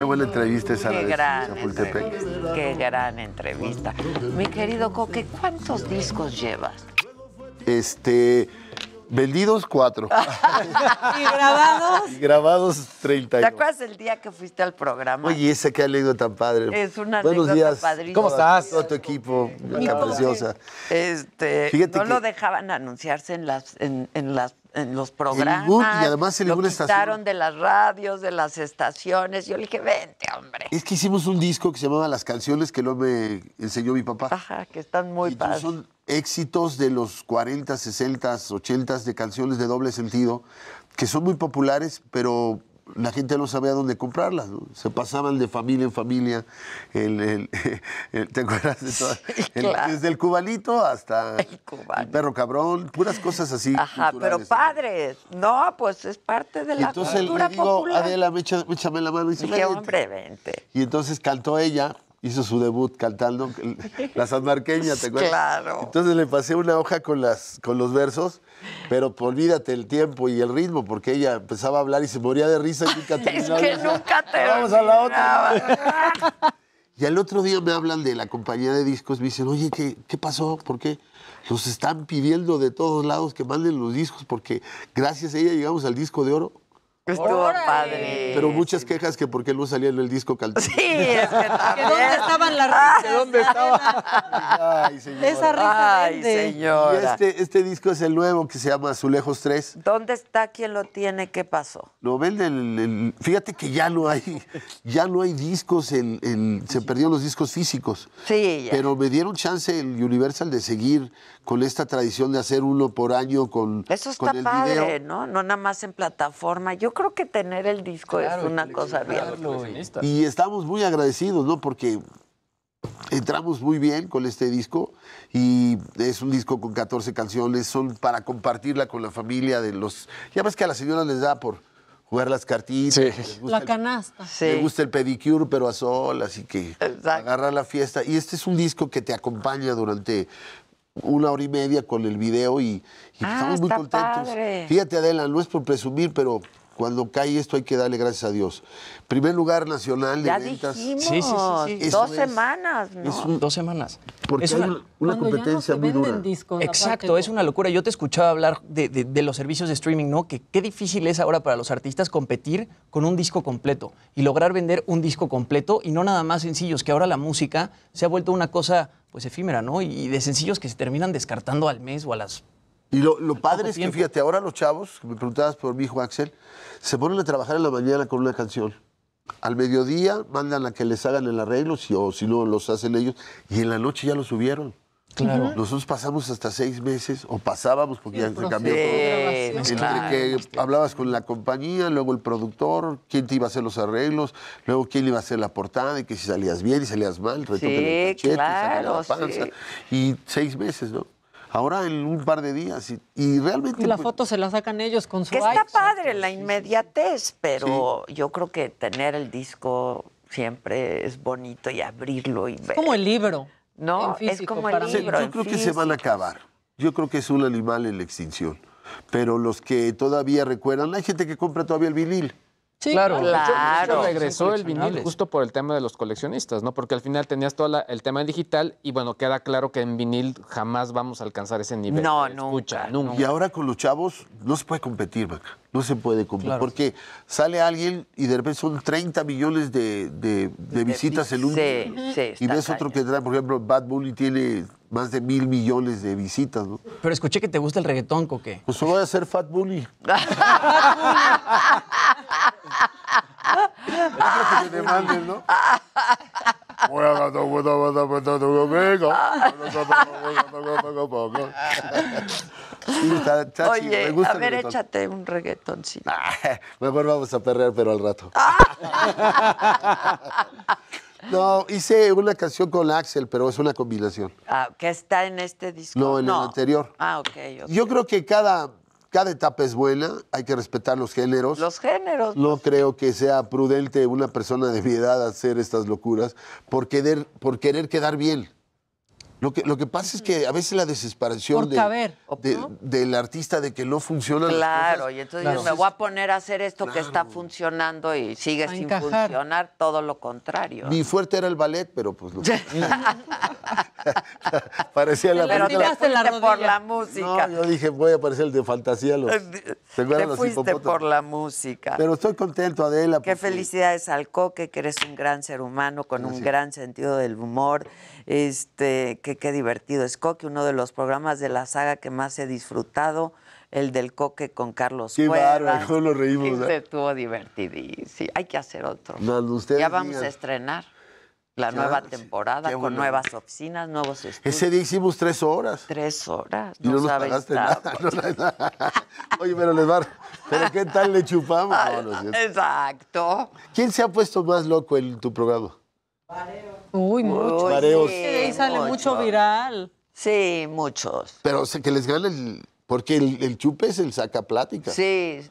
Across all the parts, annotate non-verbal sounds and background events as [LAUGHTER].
Qué buena entrevista esa de Chapultepec. Qué gran entrevista. Mi querido Coque, ¿cuántos discos llevas? Este. Vendidos cuatro. [LAUGHS] ¿Y grabados? Y grabados 30. ¿Te acuerdas el día que fuiste al programa? Oye, ese que ha leído tan padre. Es una Buenos días. ¿Cómo estás? Todo tu equipo, acá preciosa. Este, no lo dejaban anunciarse en las, en, en las en los programas. y además el lo quitaron de las radios, de las estaciones. Yo le dije, vente, hombre. Es que hicimos un disco que se llamaba Las canciones que lo me enseñó mi papá. Ajá, que están muy padres. Son éxitos de los 40, 60, 80 de canciones de doble sentido que son muy populares, pero la gente no sabía dónde comprarlas. Se pasaban de familia en familia. [LAUGHS] ¿Te acuerdas de todo? Desde el cubanito hasta el, perro cabrón, puras cosas así. Ajá, pero padres. No, pues es parte de la entonces cultura le digo, popular. Adela, échame la mano y dice, vente. hombre, vente. Y entonces cantó ella hizo su debut cantando la sanmarqueña, ¿te [LAUGHS] acuerdas? Claro. Entonces le pasé una hoja con, las, con los versos, pero olvídate el tiempo y el ritmo, porque ella empezaba a hablar y se moría de risa y [LAUGHS] es que nunca te [LAUGHS] Vamos a la otra. y al otro día me hablan de la compañía de discos, me dicen, oye, ¿qué, qué pasó? ¿Por qué? Nos están pidiendo de todos lados que manden los discos porque gracias a ella llegamos al disco de oro. Estuvo padre. Pero muchas quejas que por qué no salía el disco Sí, es que [LAUGHS] ¿Dónde estaban las ah, risas? dónde estaba? Ay, señora. Esa Ay, señora. este, este disco es el nuevo que se llama Azulejos 3. ¿Dónde está ¿Quién lo tiene? ¿Qué pasó? Lo venden. El, fíjate que ya no hay, ya no hay discos, en, se perdieron los discos físicos. Sí, ya. Pero me dieron chance el Universal de seguir con esta tradición de hacer uno por año con. Eso está padre, ¿no? No nada más en plataforma. Yo creo que tener el disco es una cosa bien. Y estamos muy agradecidos, ¿no? Porque entramos muy bien con este disco y es un disco con 14 canciones, son para compartirla con la familia de los... Ya ves que a las señoras les da por jugar las cartitas. Sí. La canasta. gusta el pedicure, pero a sol, así que Exacto. agarrar la fiesta. Y este es un disco que te acompaña durante una hora y media con el video y, ah, estamos muy contentos. Fíjate, Adela, no es por presumir, pero cuando cae esto hay que darle gracias a Dios. Primer lugar nacional de ya Dijimos, sí, sí, sí, Dos semanas, ¿no? dos semanas. Porque es una, competencia muy dura. Exacto, es una locura. Yo te escuchaba hablar de, los servicios de streaming, ¿no? Que qué difícil es ahora para los artistas competir con un disco completo y lograr vender un disco completo y no nada más sencillos, que ahora la música se ha vuelto una cosa pues efímera, ¿no? y de sencillos que se terminan descartando al mes o a las y lo, padre es que, fíjate, ahora los chavos, me preguntabas por mi hijo Axel, se ponen a trabajar en la mañana con una canción. Al mediodía mandan a que les hagan el arreglo, si, o si no los hacen ellos, y en la noche ya lo subieron. Claro. Nosotros pasamos hasta seis meses, o pasábamos, porque ya se cambió todo. que hablabas con la compañía, luego el productor, quién te iba a hacer los arreglos, luego quién iba a hacer la portada, y que si salías bien y salías mal, claro, Y seis meses, ¿no? ahora en un par de días. Y, realmente. la pues, foto se la sacan ellos con su Que está padre la inmediatez, pero yo creo que tener el disco siempre es bonito y abrirlo y ver. Es como el libro. No, es como el libro. Yo creo que se van a acabar. Yo creo que es un animal en la extinción. Pero los que todavía recuerdan, hay gente que compra todavía el vinil. Sí, claro. regresó el vinil justo por el tema de los coleccionistas, ¿no? Porque al final tenías todo el tema digital y bueno, queda claro que en vinil jamás vamos a alcanzar ese nivel. No, no. Escucha, Y ahora con los chavos no se puede competir, No se puede competir. Porque sale alguien y de repente son 30 millones de, visitas el uno. Sí, sí. Y ves otro que trae, por ejemplo, Bad Bunny tiene más de mil millones de visitas, ¿no? Pero escuché que te gusta el reggaetón, Coque. Pues solo voy a ser Fat Bunny. [LAUGHS] [LAUGHS] que te ¿no? Oye, a ver, échate un reggaetoncito. mejor vamos a perrear, pero al rato. No, hice una canción con Axel, pero es una combinación. Ah, ¿que está en este disco? No, en el anterior. Ah, ok. Yo creo que cada cada etapa es buena, hay que respetar los géneros. Los géneros. No creo que sea prudente una persona de mi edad hacer estas locuras por querer, por querer quedar bien. Lo que, lo que pasa es que a veces la desesperación de, del artista de que no funciona. Claro, cosas, y entonces me voy a poner a hacer esto que está funcionando y sigue sin funcionar, todo lo contrario. Mi fuerte era el ballet, pero pues lo... [LAUGHS] [LAUGHS] Parecía la Pero la por la música. No, yo dije, voy a aparecer el de fantasía. Los, eh, ¿Te fuiste por la música. Pero estoy contento, Adela. Qué felicidades al Coque, que eres un gran ser humano con un gran sentido del humor. Este, qué divertido es Coque, uno de los programas de la saga que más he disfrutado el del coque con Carlos Qué bárbaro, no lo reímos. Se este eh? Estuvo divertidísimo. Hay que hacer otro. ya vamos a estrenar. La nueva temporada, con nuevas oficinas, nuevos estudios. Ese día hicimos tres horas. Tres horas. No y sabes nada. [LAUGHS] Oye, pero les va. ¿Pero qué tal le chupamos? Exacto. ¿Quién se ha puesto más loco en tu programa? Vareo. Uy, muchos. Sí, sale mucho. viral. Sí, muchos. Pero que les gane el. Porque el, chupe es el saca plática. Sí.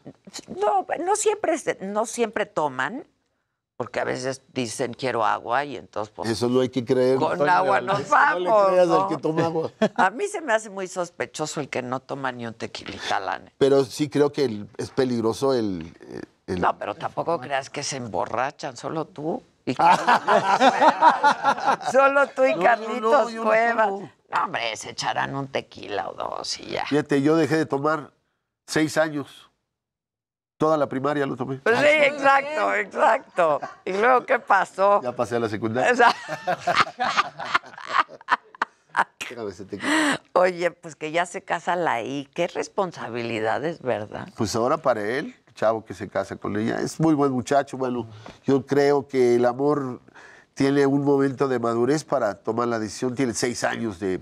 No, no siempre, no siempre toman porque a veces dicen quiero agua y entonces pues, Eso no hay que creer. Con agua nos vamos. le creas al que toma agua. [LAUGHS] A mí se me hace muy sospechoso el que no toma ni un tequilita Lane. Pero sí creo que es peligroso eh, el, No, pero tampoco creas que se emborrachan, solo tú. Y ah. solo tú y [LAUGHS] Carlitos Cuevas. No, hombre, se echarán un tequila o dos y ya. Fíjate, yo dejé de tomar seis años. Toda la primaria lo tomé. sí, ah, exacto, exacto. ¿Y luego qué pasó? Ya pasé a la secundaria. [LAUGHS] Oye, pues que ya se casa la I. Qué responsabilidades, ¿verdad? Pues ahora para él, chavo que se casa con ella. Es muy buen muchacho, bueno. Yo creo que el amor tiene un momento de madurez para tomar la decisión. Tiene seis años de,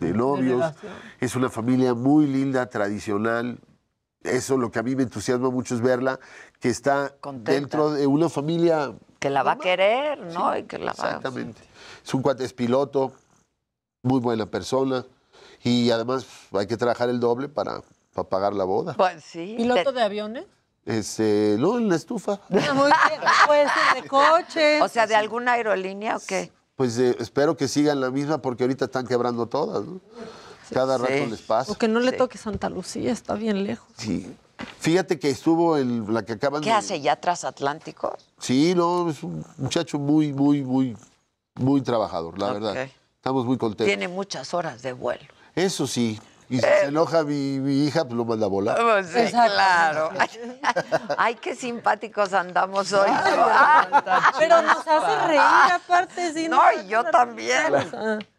novios. es una familia muy linda, tradicional, eso lo que a mí me entusiasma mucho es verla, que está dentro de una familia... Que la va a querer, ¿no? exactamente. Es un cuate, es piloto, muy buena persona, y además hay que trabajar el doble para, pagar la boda. Pues sí. ¿Piloto de aviones? Este, no, en la estufa. Ah, muy bien, Pues de coche. O sea, ¿de alguna aerolínea o qué? Pues eh, espero que sigan la misma porque ahorita están quebrando todas, ¿no? Cada rato les pasa. O que no le toque Santa Lucía, está bien lejos. Sí. Fíjate que estuvo el, la que acaban ¿Qué hace ya Atlántico? Sí, no, es un muchacho muy, muy, muy, muy trabajador, la verdad. Estamos muy contentos. Tiene muchas horas de vuelo. Eso sí, y si eh. se enoja mi, hija, pues lo manda a volar. Pues, sí, claro. [LAUGHS] Ay, qué simpáticos andamos hoy. pero nos hace reír aparte. Si no, y yo también.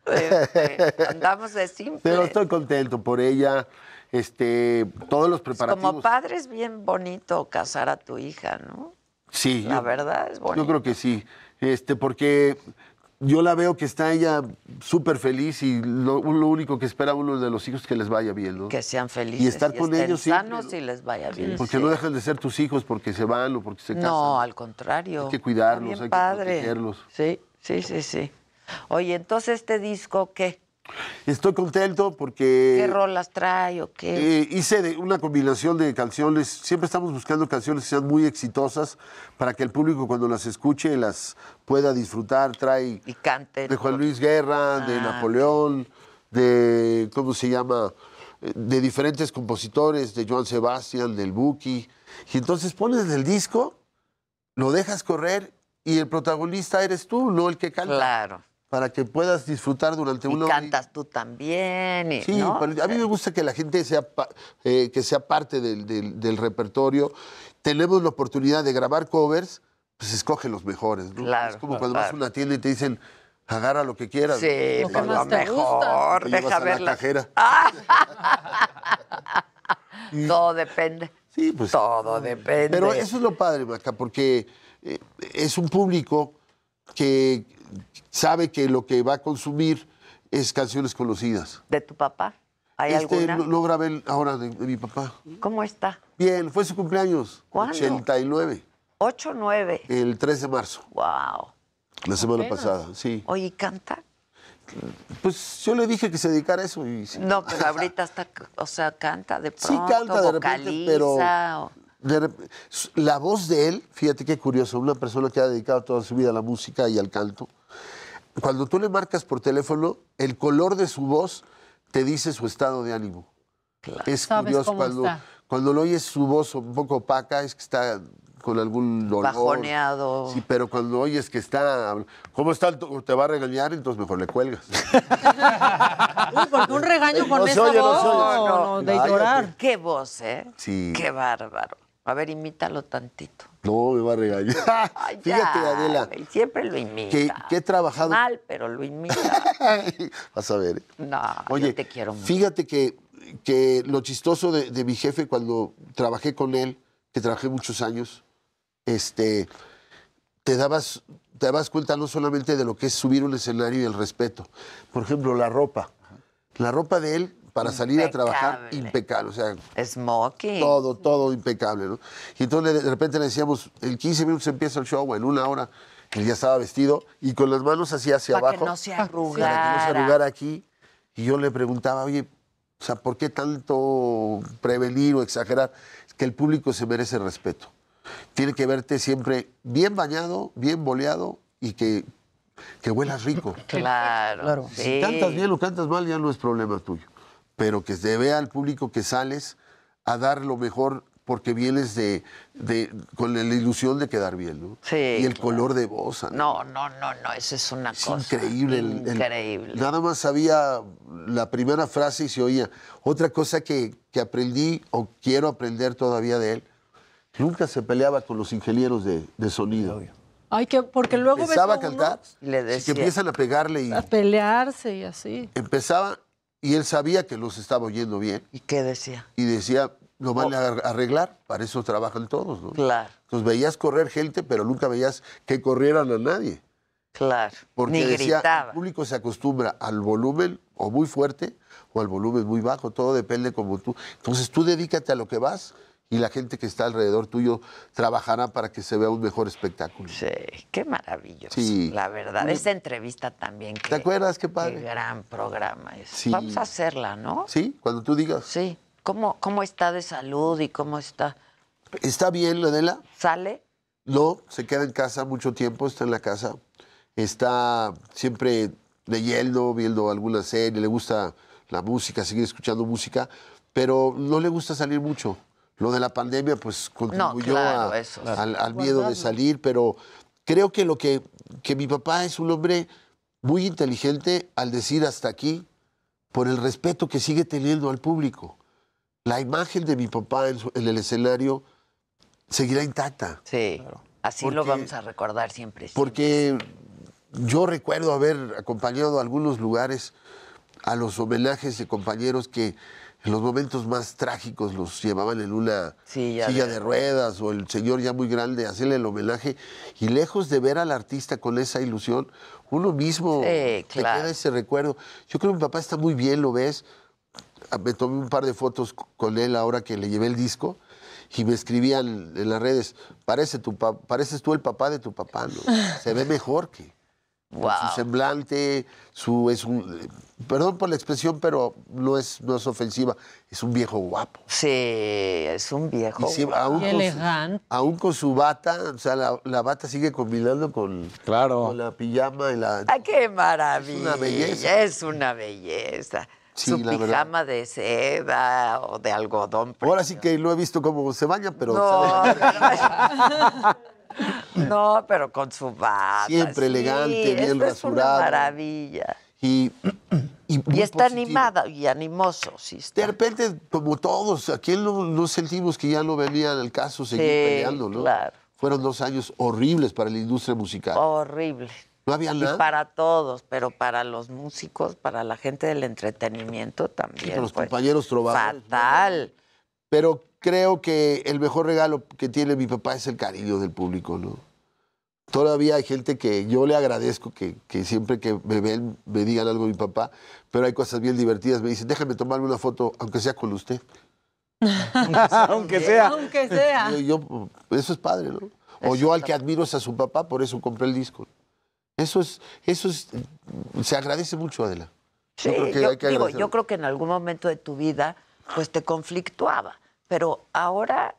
Este, andamos de simple. Pero estoy contento por ella. Este, todos los pues preparativos. como padre es bien bonito casar a tu hija, ¿no? Sí. La verdad es bonito. Yo creo que sí. Este, porque yo la veo que está ella súper feliz y lo, único que espera uno de los hijos es que les vaya bien, ¿no? Que sean felices. Y estar con ellos sanos y les vaya bien. Porque no dejan de ser tus hijos porque se van o porque se casan. No, al contrario. Hay que cuidarlos, hay que protegerlos. Sí, sí, sí, sí. Oye, entonces este disco, ¿qué? Estoy contento porque... ¿Qué rolas trae o qué? Eh, hice una combinación de canciones. Siempre estamos buscando canciones que sean muy exitosas para que el público cuando las escuche las pueda disfrutar. Trae... Y cante. De Juan Luis Guerra, de ah, Napoleón, de... ¿Cómo se llama? Eh, de diferentes compositores, de Joan Sebastián, del Buki. Y entonces pones el disco, lo dejas correr y el protagonista eres tú, no el que canta. Claro para que puedas disfrutar durante uno. cantas tú también. sí, a mí me gusta que la gente sea, eh, que sea parte del, repertorio. Tenemos la oportunidad de grabar covers, pues escoge los mejores. es como cuando vas a una tienda y te dicen, agarra lo que quieras. Sí, lo, que más mejor. Gusta. deja a la cajera. [LAUGHS] Todo depende. Sí, pues. Todo mm, depende. Pero eso es lo padre, Maca, porque eh, es un público que sabe que lo que va a consumir es canciones conocidas. ¿De tu papá? ¿Hay este, alguna? Lo, lo grabé ahora de, mi papá. ¿Cómo está? Bien, fue su cumpleaños. ¿Cuándo? 89. 8-9. El 3 de marzo. Wow. La semana pasada, sí. Oye, ¿canta? Pues yo le dije que se dedicara a eso. Y No, [LAUGHS] pero ahorita está, o sea, canta de pronto, Sí, canta de repente, pero... la voz de él, fíjate qué curioso, una persona que ha dedicado toda su vida a la música y al canto, cuando tú le marcas por teléfono, el color de su voz te dice su estado de ánimo. Es curioso cuando, cuando lo oyes su voz un poco opaca, es que está con algún dolor. Bajoneado. Sí, pero cuando oyes que está. ¿Cómo está? ¿Te va a regañar? Entonces mejor le cuelgas. Uy, porque un regaño con esa voz. No, no, no, de Qué voz, ¿eh? Sí. Qué bárbaro. A ver, imítalo tantito. No, me va a regañar. [LAUGHS] Fíjate, Siempre lo imita. Que, trabajado. Mal, pero lo imita. [LAUGHS] Vas a ver. ¿eh? No, yo te quiero mucho. Fíjate que, que lo chistoso de, mi jefe cuando trabajé con él, que trabajé muchos años, este, te dabas, te dabas cuenta no solamente de lo que es subir un escenario y el respeto. Por ejemplo, la ropa. La ropa de él para salir a trabajar impecable. O sea, Smoking. Todo, todo impecable, ¿no? Y entonces de repente le decíamos, en 15 minutos empieza el show, en una hora, él ya estaba vestido y con las manos así hacia para abajo. Que no se arrugara. Para que no se arrugara aquí. Y yo le preguntaba, oye, o sea, ¿por qué tanto prevenir o exagerar? Es que el público se merece respeto. Tiene que verte siempre bien bañado, bien boleado y que, que huelas rico. Claro. claro. Si cantas bien o cantas mal, ya no es problema tuyo pero que se vea al público que sales a dar lo mejor porque vienes de, con la ilusión de quedar bien, ¿no? Sí. Y el color de voz. ¿no? no, no, no, no, eso es una cosa. Increíble. increíble. nada más sabía la primera frase y se oía. Otra cosa que, que, aprendí o quiero aprender todavía de él, nunca se peleaba con los ingenieros de, de sonido. Ay, que porque luego empezaba a, cantar, y le decía, que empiezan a pegarle y a pelearse y así. Empezaba y él sabía que los estaba oyendo bien. ¿Y qué decía? Y decía, lo van a arreglar, para eso trabajan todos, ¿no? Claro. Entonces veías correr gente, pero nunca veías que corrieran a nadie. Claro. Porque decía, el público se acostumbra al volumen o muy fuerte o al volumen muy bajo, todo depende como tú. Entonces tú dedícate a lo que vas y la gente que está alrededor tuyo trabajará para que se vea un mejor espectáculo. Sí, qué maravilloso. Sí. La verdad, esa entrevista también. ¿Te acuerdas qué padre? Qué gran programa es. Vamos a hacerla, ¿no? Sí, cuando tú digas. Sí. ¿Cómo, cómo está de salud y cómo está? ¿Está bien, Adela? ¿Sale? No, se queda en casa mucho tiempo, está en la casa. Está siempre leyendo, viendo alguna serie, le gusta la música, sigue escuchando música, pero no le gusta salir mucho. Lo de la pandemia, pues, contribuyó al, miedo de salir, pero creo que lo que, mi papá es un hombre muy inteligente al decir hasta aquí, por el respeto que sigue teniendo al público. La imagen de mi papá en, el escenario seguirá intacta. Sí, así lo vamos a recordar siempre, siempre. Porque yo recuerdo haber acompañado a algunos lugares a los homenajes de compañeros que en los momentos más trágicos los llevaban en una silla de... ruedas o el señor ya muy grande hacerle el homenaje y lejos de ver al artista con esa ilusión, uno mismo queda ese recuerdo. Yo creo que mi papá está muy bien, lo ves. Ah, me tomé un par de fotos con él ahora que le llevé el disco y me escribían en las redes, Parece tu pareces tú el papá de tu papá, ¿no? [LAUGHS] Se ve mejor que... Wow. Su semblante, su, es un, perdón por la expresión, pero no es, no es ofensiva, es un viejo guapo. Sí, es un viejo Aún elegante. aún con su bata, o sea, la, bata sigue combinando con, claro. la pijama y la... Ah, qué maravilla! Es una belleza. Es una belleza. su pijama de seda o de algodón. Ahora sí que lo he visto como se baña, pero... No, pero, con su bata. Siempre elegante, bien rasurado. Es una maravilla. Y, está animada y animoso, sí. De repente, como todos, aquí no, sentimos que ya no venía el caso seguir peleando, ¿no? Fueron dos años horribles para la industria musical. Horrible. No había nada. Y para todos, pero para los músicos, para la gente del entretenimiento también. para los pues, compañeros Fatal. Pero creo que el mejor regalo que tiene mi papá es el cariño del público, ¿no? Todavía hay gente que yo le agradezco que, siempre que me ven me digan algo de mi papá, pero hay cosas bien divertidas. Me dicen, déjame tomarme una foto, aunque sea con usted. [LAUGHS] aunque sea. Aunque sea. eso es padre, ¿no? O yo al que admiro es a su papá, por eso compré el disco. Eso es, eso se agradece mucho, Adela. Sí, yo yo creo que en algún momento de tu vida, pues te conflictuaba, pero ahora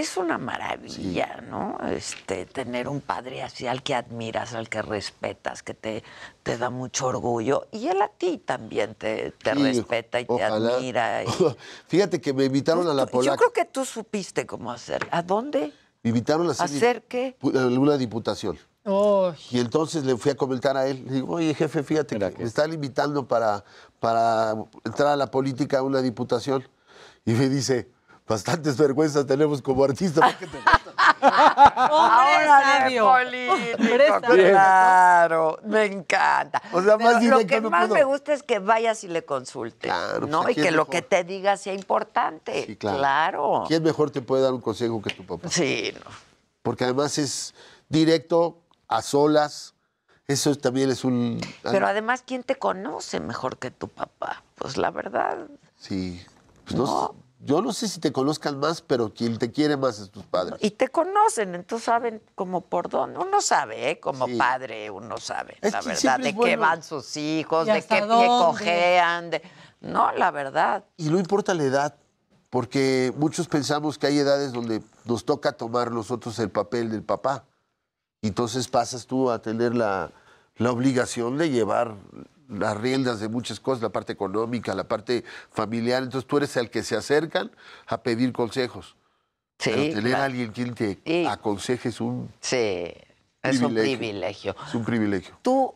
es una maravilla, ¿no? Este, tener un padre así al que admiras, al que respetas, que te, te da mucho orgullo. Y él a ti también te, respeta y te admira. [LAUGHS] Fíjate que me invitaron pues a la política. Yo creo que tú supiste cómo hacer. ¿A dónde? Me invitaron a hacer, ¿Hacer qué? una diputación. Y entonces le fui a comentar a él, le digo, oye jefe, fíjate que, me están invitando para, para entrar a la política a una diputación. Y me dice, Bastantes vergüenzas tenemos como artistas. ¿Qué te [LAUGHS] Ahora de claro, me encanta. O lo que más me gusta es que vayas y le consultes, pues, ¿no? y que lo que te diga sea importante. claro. ¿Quién mejor te puede dar un consejo que tu papá? Sí, no. Porque además es directo, a solas. Eso también es un. Pero además, ¿quién te conoce mejor que tu papá? Pues la verdad. Sí. Pues, no. no yo no sé si te conozcan más, pero quien te quiere más es tus padres. Y te conocen, entonces saben como por dónde. Uno sabe, ¿eh? como padre, uno sabe, la verdad, de qué van sus hijos, de qué pie cojean. De... No, la verdad. Y no importa la edad, porque muchos pensamos que hay edades donde nos toca tomar nosotros el papel del papá. Entonces pasas tú a tener la, la obligación de llevar las riendas de muchas cosas, la parte económica, la parte familiar. Entonces tú eres el que se acercan a pedir consejos. Sí, Pero tener a alguien quien te aconseje es un, sí, es privilegio. un privilegio. Es un privilegio. ¿Tú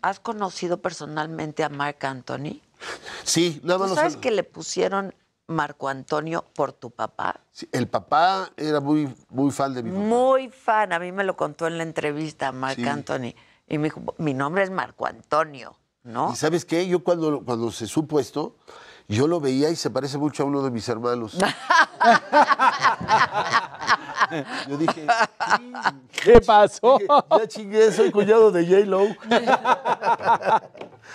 has conocido personalmente a Mark Anthony? Sí, nada más. ¿Tú sabes que le pusieron Marco Antonio por tu papá? Sí, el papá era muy, muy fan de mi papá. Muy fan, a mí me lo contó en la entrevista Mark Anthony. Y me dijo, mi nombre es Marco Antonio. Y sabes qué, yo cuando, cuando se supo esto, yo lo veía y se parece mucho a uno de mis hermanos. [LAUGHS] yo dije, ¿qué pasó? ya chingué, soy cuñado de J. Lo.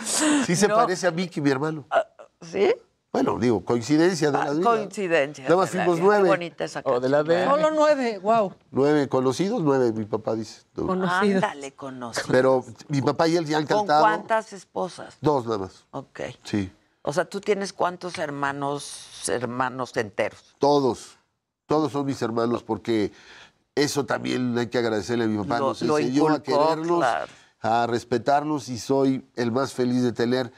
[LAUGHS] sí se parece a Mickey, mi hermano. Ah, ¿Sí? Bueno, digo, coincidencia de ah, vida. Coincidencia. Nada más fuimos nueve. Qué esa oh, Solo nueve, wow. Nueve conocidos, nueve, mi papá dice. Conocidos. Ándale, conocidos. Pero mi papá y él ya han cantado. ¿Con cuántas esposas? Dos nada más. Ok. Sí. O sea, ¿tú tienes cuántos hermanos, hermanos enteros? Todos. Todos son mis hermanos porque eso también hay que agradecerle a mi papá. Lo, Nos enseñó a quererlos, a respetarlos y soy el más feliz de tener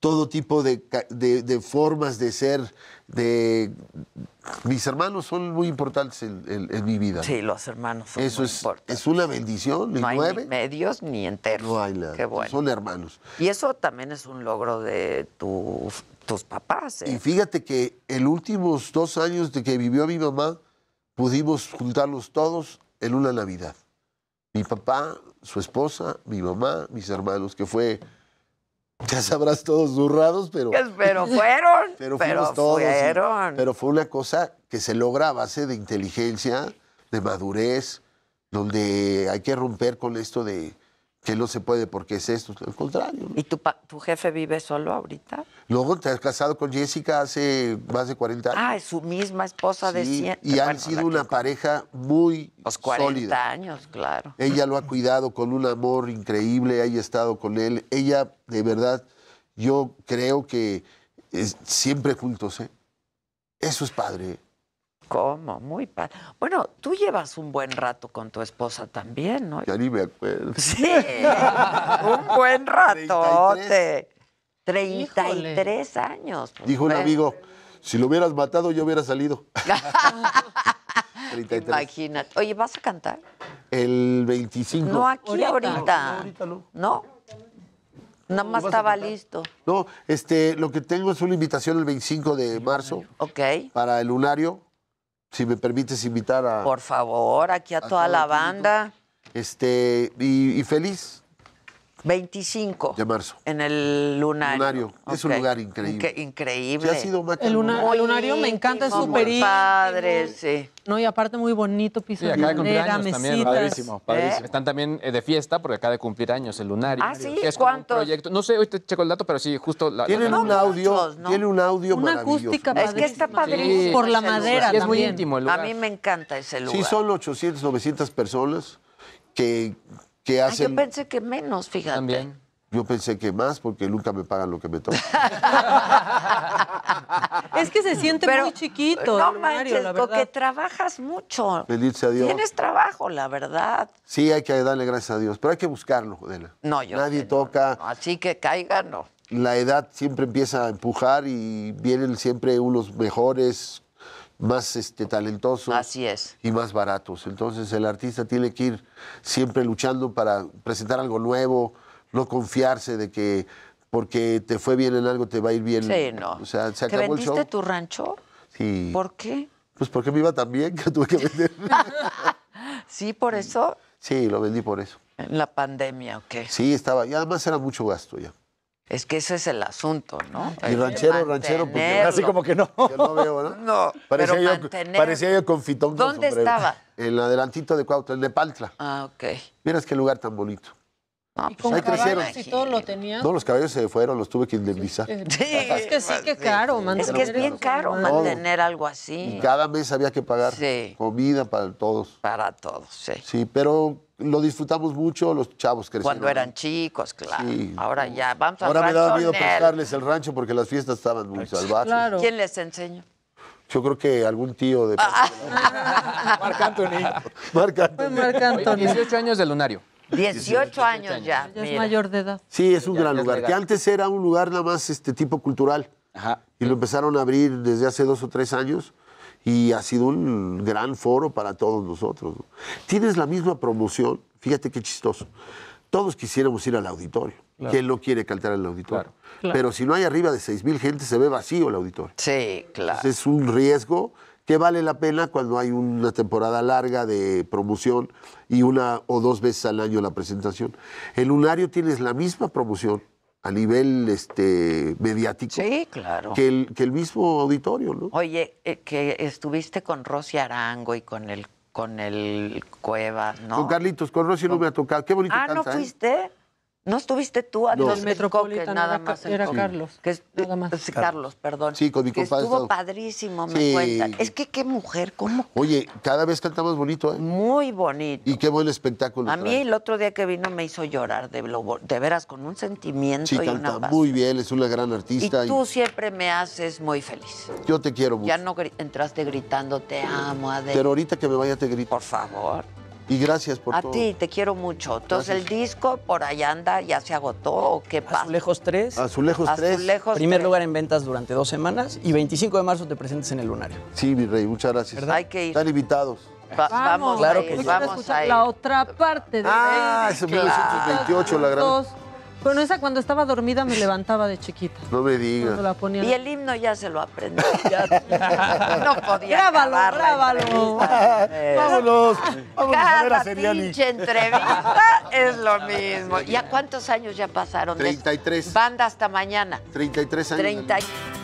todo tipo de, formas de ser. De... Mis hermanos son muy importantes en, mi vida. Sí, los hermanos son muy es, importantes. es una bendición. No hay ni medios ni enteros. No hay nada. bueno. Son hermanos. Y eso también es un logro de tus papás. ¿eh? Y fíjate que en los últimos dos años de que vivió mi mamá, pudimos juntarlos todos en una Navidad. Mi papá, su esposa, mi mamá, mis hermanos, que fue ya sabrás todos zurrados, pero. Pues, pero fueron. [LAUGHS] Pero, Fueron. pero fue una cosa que se logra a base de inteligencia, de madurez, donde hay que romper con esto de que no se puede porque es esto. Al contrario. ¿Y tu, tu jefe vive solo ahorita? Luego te has casado con Jessica hace más de 40 años. Ah, es su misma esposa de 100. Y han sido una pareja muy los 40 sólida. años, claro. Ella lo ha cuidado con un amor increíble, ha estado con él. Ella, de verdad, yo creo que siempre juntos, ¿eh? Eso es padre. ¿eh? ¿Cómo? Muy padre. Bueno, tú llevas un buen rato con tu esposa también, ¿no? Ya ni me acuerdo. Sí, un buen [LAUGHS] rato, 33 años. Pues, Dijo un amigo, si lo hubieras matado yo hubiera salido. 33. [LAUGHS] Imagínate. Oye, ¿vas a cantar? El 25. No, aquí ahorita. No, Nada más estaba listo. No, este, lo que tengo es una invitación el 25 de marzo. Ok. Para el lunario. Si me permites invitar a. Por favor, aquí a, toda la banda. Este, y, y feliz, 25. De marzo. En el lunario. Es un lugar increíble. Inque increíble. ha sido El, el lunario me encanta, es súper Padre, sí. No, y aparte muy bonito, piso sí, acá de cumpleaños mesitas. también, padrísimo, ¿Eh? Están también eh, de fiesta porque acaba de cumplir años el lunario. ¿Ah, sí? Es Un proyecto. No sé, hoy te checo el dato, pero sí, justo... La, tienen, un, audio, tiene un audio Una acústica Es que está padrísimo. Por la madera Es muy íntimo el lugar. A mí me encanta ese lugar. Sí, son 800, 900 personas que que ah, hacen... yo pensé que menos, fíjate. También. Yo pensé que más porque nunca me pagan lo que me toca. [LAUGHS] es que se siente muy chiquito. No manches, porque trabajas mucho. Bendito a Dios. Tienes trabajo, la verdad. Sí, hay que darle gracias a Dios, pero hay que buscarlo, No, yo Nadie toca. Así que caigan, no. La edad siempre empieza a empujar y vienen siempre unos mejores más este, talentosos Así es. y más baratos. Entonces el artista tiene que ir siempre luchando para presentar algo nuevo, no confiarse de que porque te fue bien en algo te va a ir bien. Sí, no. O sea, se vendiste tu rancho? Sí. ¿Por qué? Pues porque me iba tan bien que tuve que vender. [LAUGHS] ¿Sí, por eso? Sí, lo vendí por eso. En la pandemia, ok. Sí, estaba. Y además era mucho gasto ya. Es que ese es el asunto, ¿no? Ah, y ranchero, ranchero, porque así como que no. Yo no veo, ¿no? [LAUGHS] No, parecía, yo, parecía yo con fitón. ¿Dónde estaba? En el adelantito de el en Paltra. Ah, ok. es qué lugar tan bonito. Ah, pues crecieron. todo lo No, los caballos se fueron, los tuve que indemnizar. es que sí, que caro. es que es bien caro mantener algo así. cada mes había que pagar comida para todos. Para todos, sí. Sí, pero lo disfrutamos mucho, los chavos crecieron. Cuando eran chicos, claro. Ahora ya, vamos a Ahora me da miedo prestarles el rancho porque las fiestas estaban muy salvajes. ¿Quién les enseño Yo creo que algún tío de... Ah. Marc Anthony. 18 [LAUGHS] pues años de lunario. 18 años ya. es mayor de edad. Sí, es un gran lugar, que antes era un lugar nada más este tipo cultural. Y lo empezaron a abrir desde hace dos o tres años y ha sido un gran foro para todos nosotros. Tienes la misma promoción, fíjate qué chistoso. Todos quisiéramos ir al auditorio. que ¿Quién no quiere cantar al el auditorio? Pero si no hay arriba de 6.000 gente, se ve vacío el auditorio. Sí, claro. es un riesgo ¿Qué vale la pena cuando hay una temporada larga de promoción y una o dos veces al año la presentación. En Lunario tienes la misma promoción a nivel este, mediático claro. que, el, mismo auditorio. ¿no? Oye, eh, que estuviste con Rosy Arango y con el con el Cueva, ¿no? Con Carlitos, con Rosy no me ha tocado. Qué bonito Ah, ¿no ¿eh? fuiste? No estuviste tú a no. El nada más. Era, Carlos. Que es, nada más. Carlos, Carlos. perdón. Sí, con mi compadre. Estuvo padrísimo, me cuenta. Es que qué mujer, cómo. Oye, cada vez cantamos bonito, ¿eh? Muy bonito. Y qué buen espectáculo. A mí el otro día que vino me hizo llorar, de, de veras, con un sentimiento. Sí, y canta muy bien, es una gran artista. Y, tú siempre me haces muy feliz. Yo te quiero mucho. Ya no entraste gritando, te amo, Adel. Pero ahorita que me vaya te grito. Por favor. Y gracias por a todo. A ti, te quiero mucho. Entonces, el disco por allá anda, ya se agotó qué pasa. Azulejos 3. Azulejos 3. Azulejos Primer lugar en ventas durante dos semanas y 25 de marzo te presentes en el Lunario. Sí, mi rey, muchas gracias. Hay que ir. Están invitados. vamos, claro que vamos a la otra parte de Ah, es el claro. la gran. Bueno, esa cuando estaba dormida me levantaba de chiquita. No me digas. Y el himno ya se lo aprendí. [LAUGHS] no podía Grábalo, grábalo. Vámonos. Vámonos Cada pinche entrevista es lo mismo. ¿Ya cuántos años ya pasaron? 33. Banda hasta mañana. 33 años. 33.